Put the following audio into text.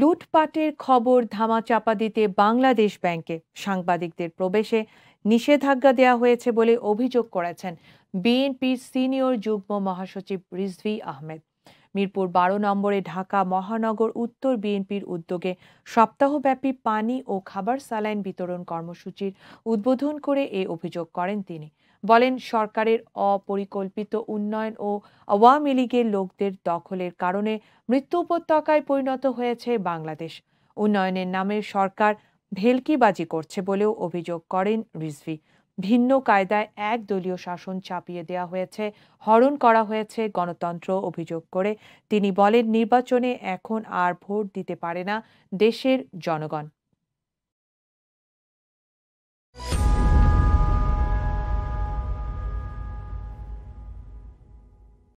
লুটপাটের খবর ধামাচাপা দিতে বাংলাদেশ ব্যাংকে সাংবাদিকদের প্রবেশে নিষেধাজ্ঞা দেওয়া হয়েছে বলে অভিযোগ করেছেন বিএনপির সিনিয়র যুগ্ম মহাসচিব রিজভি আহমেদ মিরপুর বারো নম্বরে ঢাকা মহানগর উত্তর বিএনপির উদ্যোগে সপ্তাহব্যাপী পানি ও খাবার স্যালাইন বিতরণ কর্মসূচির উদ্বোধন করে এ অভিযোগ করেন তিনি বলেন সরকারের অপরিকল্পিত উন্নয়ন ও আওয়ামী লীগের লোকদের দখলের কারণে মৃত্যু উপত্যকায় পরিণত হয়েছে বাংলাদেশ উন্নয়নের নামে সরকার ভেলকিবাজি করছে বলেও অভিযোগ করেন রিজভি ভিন্ন কায়দায় এক দলীয় শাসন চাপিয়ে দেওয়া হয়েছে হরণ করা হয়েছে গণতন্ত্র অভিযোগ করে তিনি বলেন নির্বাচনে এখন আর ভোট দিতে পারে না দেশের জনগণ